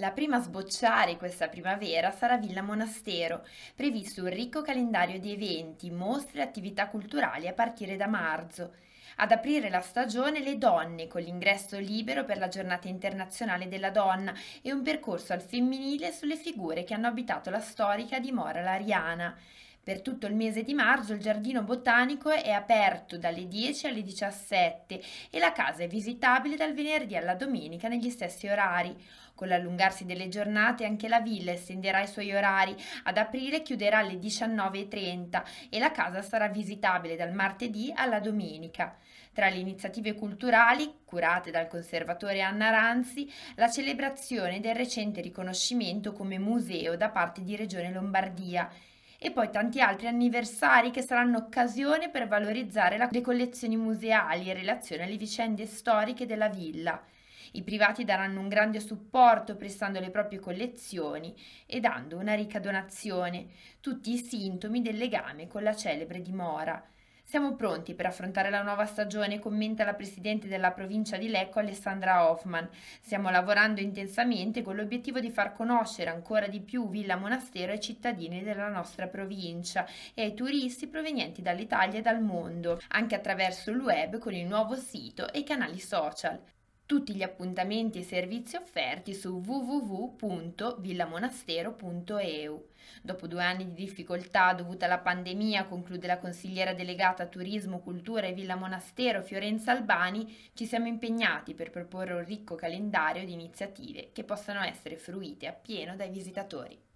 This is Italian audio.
La prima a sbocciare questa primavera sarà Villa Monastero, previsto un ricco calendario di eventi, mostre e attività culturali a partire da marzo. Ad aprire la stagione le donne, con l'ingresso libero per la giornata internazionale della donna e un percorso al femminile sulle figure che hanno abitato la storica dimora lariana. Per tutto il mese di marzo il giardino botanico è aperto dalle 10 alle 17 e la casa è visitabile dal venerdì alla domenica negli stessi orari. Con l'allungarsi delle giornate anche la villa estenderà i suoi orari, ad aprile chiuderà alle 19.30 e la casa sarà visitabile dal martedì alla domenica. Tra le iniziative culturali, curate dal conservatore Anna Ranzi, la celebrazione del recente riconoscimento come museo da parte di Regione Lombardia e poi tanti altri anniversari che saranno occasione per valorizzare la, le collezioni museali in relazione alle vicende storiche della villa. I privati daranno un grande supporto prestando le proprie collezioni e dando una ricca donazione, tutti i sintomi del legame con la celebre dimora. Siamo pronti per affrontare la nuova stagione, commenta la presidente della provincia di Lecco Alessandra Hoffman. Stiamo lavorando intensamente con l'obiettivo di far conoscere ancora di più Villa Monastero ai cittadini della nostra provincia e ai turisti provenienti dall'Italia e dal mondo, anche attraverso il web con il nuovo sito e i canali social tutti gli appuntamenti e servizi offerti su www.villamonastero.eu. Dopo due anni di difficoltà dovuta alla pandemia, conclude la consigliera delegata Turismo, Cultura e Villa Monastero Fiorenza Albani, ci siamo impegnati per proporre un ricco calendario di iniziative che possano essere fruite appieno dai visitatori.